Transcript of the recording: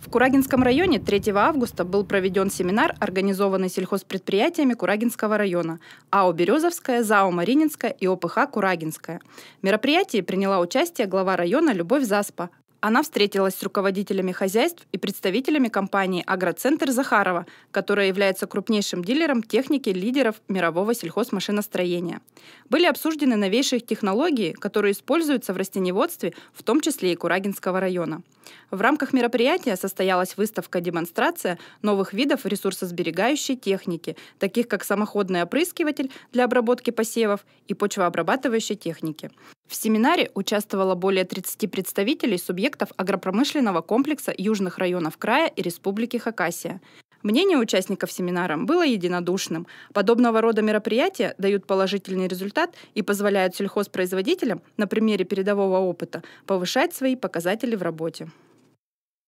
В Курагинском районе 3 августа был проведен семинар, организованный сельхозпредприятиями Курагинского района АО «Березовская», ЗАО «Марининская» и ОПХ «Курагинская». В мероприятии приняла участие глава района Любовь Заспа, она встретилась с руководителями хозяйств и представителями компании «Агроцентр Захарова», которая является крупнейшим дилером техники лидеров мирового сельхозмашиностроения. Были обсуждены новейшие технологии, которые используются в растеневодстве, в том числе и Курагинского района. В рамках мероприятия состоялась выставка-демонстрация новых видов ресурсосберегающей техники, таких как самоходный опрыскиватель для обработки посевов и почвообрабатывающей техники. В семинаре участвовало более 30 представителей субъектов агропромышленного комплекса южных районов края и Республики Хакасия. Мнение участников семинара было единодушным. Подобного рода мероприятия дают положительный результат и позволяют сельхозпроизводителям на примере передового опыта повышать свои показатели в работе.